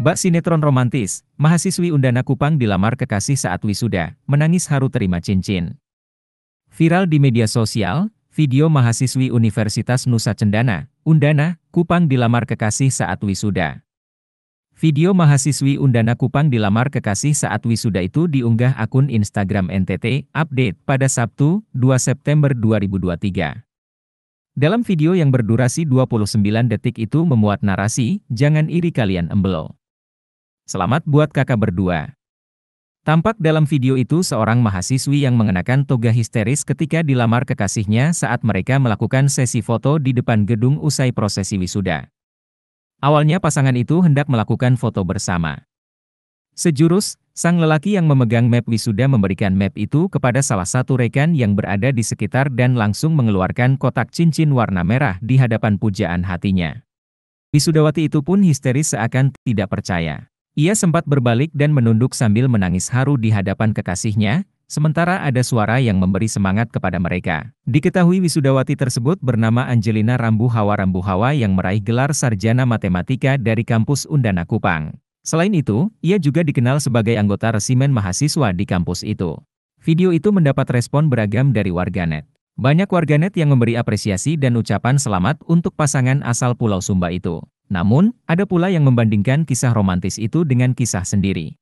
Mbak sinetron romantis, mahasiswi Undana Kupang dilamar kekasih saat wisuda, menangis haru terima cincin. Viral di media sosial, video mahasiswi Universitas Nusa Cendana, Undana, Kupang dilamar kekasih saat wisuda. Video mahasiswi Undana Kupang dilamar kekasih saat wisuda itu diunggah akun Instagram NTT Update pada Sabtu, 2 September 2023. Dalam video yang berdurasi 29 detik itu memuat narasi, jangan iri kalian embelo. Selamat buat kakak berdua. Tampak dalam video itu seorang mahasiswi yang mengenakan toga histeris ketika dilamar kekasihnya saat mereka melakukan sesi foto di depan gedung usai prosesi wisuda. Awalnya pasangan itu hendak melakukan foto bersama. Sejurus, sang lelaki yang memegang map wisuda memberikan map itu kepada salah satu rekan yang berada di sekitar dan langsung mengeluarkan kotak cincin warna merah di hadapan pujaan hatinya. Wisudawati itu pun histeris seakan tidak percaya. Ia sempat berbalik dan menunduk sambil menangis haru di hadapan kekasihnya, sementara ada suara yang memberi semangat kepada mereka. Diketahui wisudawati tersebut bernama Angelina Rambu Hawa Rambu Hawa yang meraih gelar sarjana matematika dari kampus Undana Kupang. Selain itu, ia juga dikenal sebagai anggota resimen mahasiswa di kampus itu. Video itu mendapat respon beragam dari warganet. Banyak warganet yang memberi apresiasi dan ucapan selamat untuk pasangan asal Pulau Sumba itu. Namun, ada pula yang membandingkan kisah romantis itu dengan kisah sendiri.